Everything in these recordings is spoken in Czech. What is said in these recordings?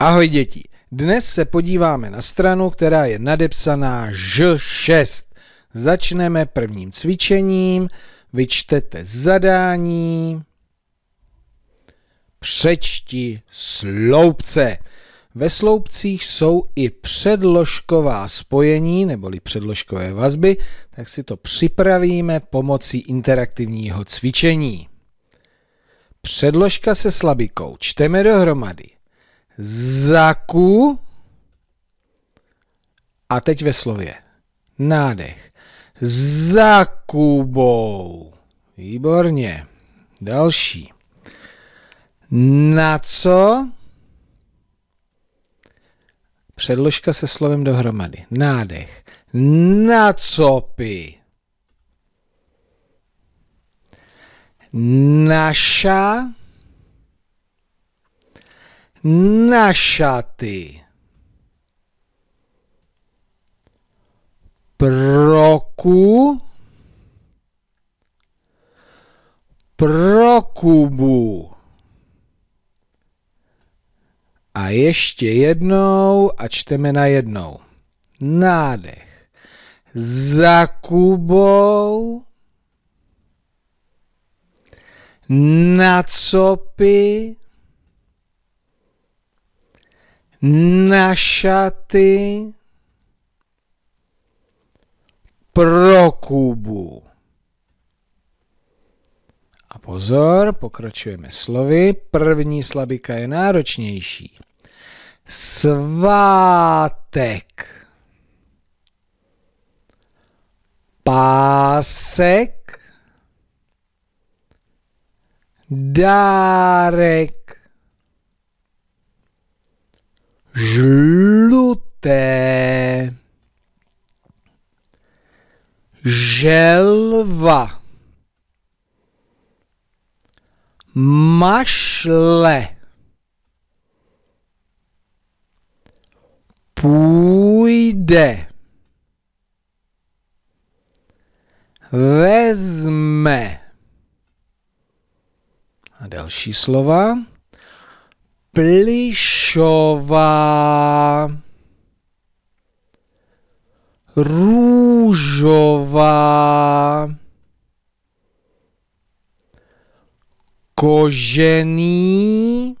Ahoj děti, dnes se podíváme na stranu, která je nadepsaná Ž6. Začneme prvním cvičením, vyčtete zadání, přečti sloupce. Ve sloupcích jsou i předložková spojení neboli předložkové vazby, tak si to připravíme pomocí interaktivního cvičení. Předložka se slabikou čteme dohromady zaku a teď ve slově. Nádech. Zakubou. Výborně. Další. Na co? Předložka se slovem dohromady. Nádech. Na co pi? Naša na šaty. Proku Prokubu. A ještě jednou a čteme na jednou. Nádech. Za Kubou. Na copy na šaty pro Kubu. A pozor, pokračujeme slovy. První slabika je náročnější. Svátek. Pásek. Dárek. žluté, želva, mašle, půjde, vezme a další slova. Plišová Růžová Kožený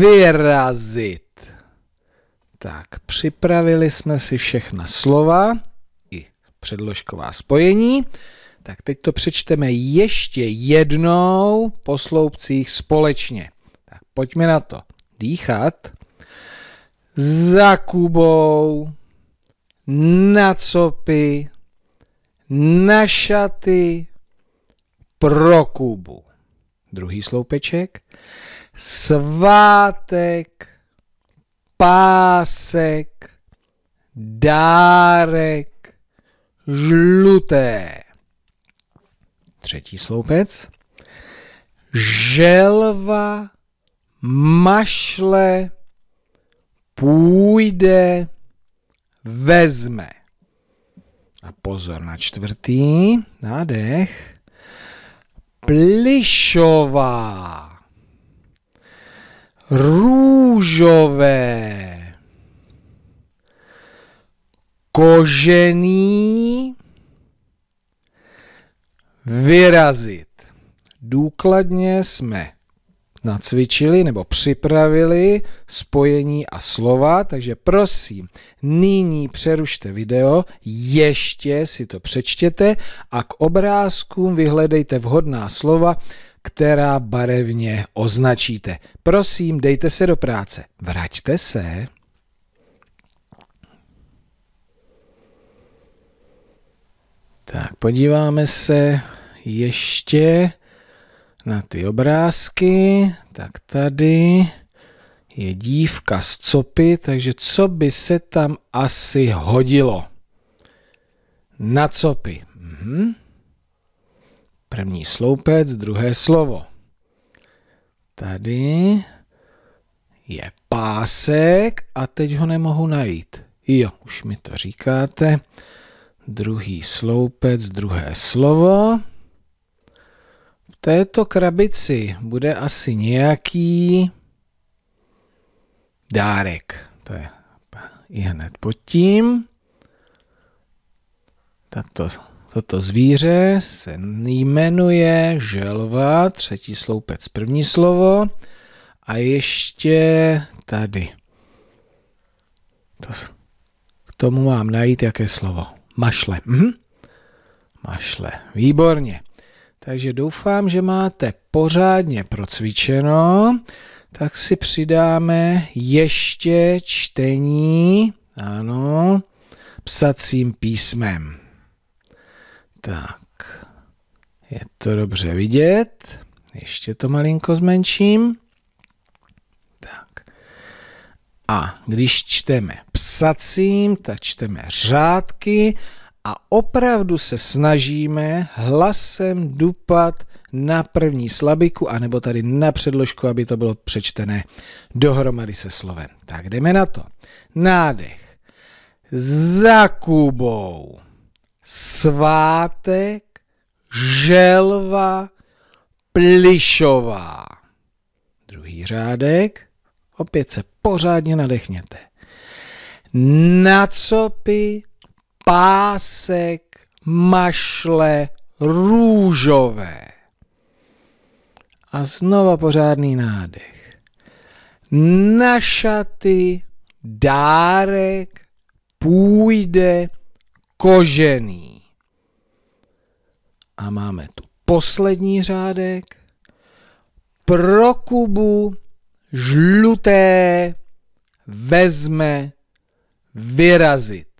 Vyrazit tak, připravili jsme si všechna slova i předložková spojení. Tak teď to přečteme ještě jednou po sloupcích společně. Tak pojďme na to. Dýchat. Za Kubou, na copy, na šaty, pro Kubu. Druhý sloupeček. Svátek, pásek, dárek, žluté třetí sloupec, želva mašle půjde vezme. A pozor na čtvrtý nádech. Plišová. Růžové. Kožený vyrazit. Důkladně jsme nacvičili nebo připravili spojení a slova, takže prosím, nyní přerušte video, ještě si to přečtěte a k obrázkům vyhledejte vhodná slova, která barevně označíte. Prosím, dejte se do práce. Vraťte se. Tak, podíváme se ještě na ty obrázky. Tak tady je dívka z copy, takže co by se tam asi hodilo? Na copy. Mhm. První sloupec, druhé slovo. Tady je pásek a teď ho nemohu najít. Jo, už mi to říkáte. Druhý sloupec, druhé slovo této krabici bude asi nějaký dárek. To je i hned pod tím. Tato, toto zvíře se jmenuje želva, třetí sloupec, první slovo. A ještě tady. To, k tomu mám najít jaké slovo. Mašle. Mhm. Mašle. Výborně. Takže doufám, že máte pořádně procvičeno. Tak si přidáme ještě čtení, ano, psacím písmem. Tak, je to dobře vidět. Ještě to malinko zmenším. Tak. A když čteme psacím, tak čteme řádky a opravdu se snažíme hlasem dupat na první slabiku, anebo tady na předložku, aby to bylo přečtené dohromady se slovem. Tak jdeme na to. Nádech. Za Kubou. Svátek. Želva. Plišová. Druhý řádek. Opět se pořádně nadechněte. Na copy pásek, mašle, růžové. A znova pořádný nádech. šaty dárek, půjde, kožený. A máme tu poslední řádek. Pro Kubu žluté vezme vyrazit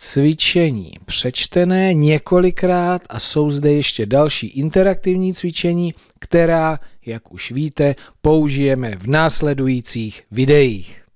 cvičení přečtené několikrát a jsou zde ještě další interaktivní cvičení, která, jak už víte, použijeme v následujících videích.